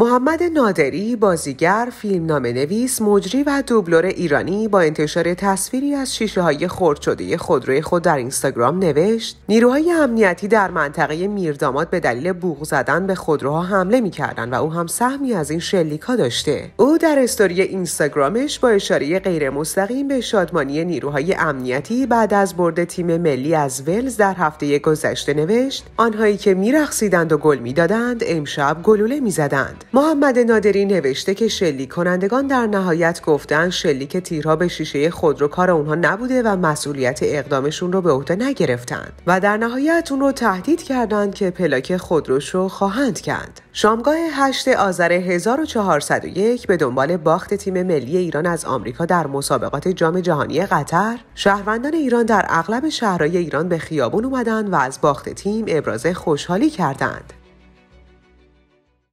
محمد نادری بازیگر، فیلمنامه نویس، مجری و دوبلور ایرانی با انتشار تصویری از شیشه های خرد شده خودروی خود در اینستاگرام نوشت نیروهای امنیتی در منطقه میرداماد به دلیل بوغ زدن به خودروها حمله میکردند و او هم سهمی از این شلیکا داشته. او در استوری اینستاگرامش با اشاره غیر مستقیم به شادمانی نیروهای امنیتی بعد از برد تیم ملی از ولز در هفته گذشته نوشت آنهایی که میرقصیدند و گل میدادند امشب گلوله میزدند محمد نادری نوشته که شلی کنندگان در نهایت گفتن شلیک تیرها به شیشه خودرو کار اونها نبوده و مسئولیت اقدامشون رو به عهده نگرفتند و در نهایت اون رو تهدید کردند که پلاک خودروش رو خواهند کند شامگاه 8 آذر 1401 به دنبال باخت تیم ملی ایران از آمریکا در مسابقات جام جهانی قطر شهروندان ایران در اغلب شهرهای ایران به خیابون اومدن و از باخت تیم ابراز خوشحالی کردند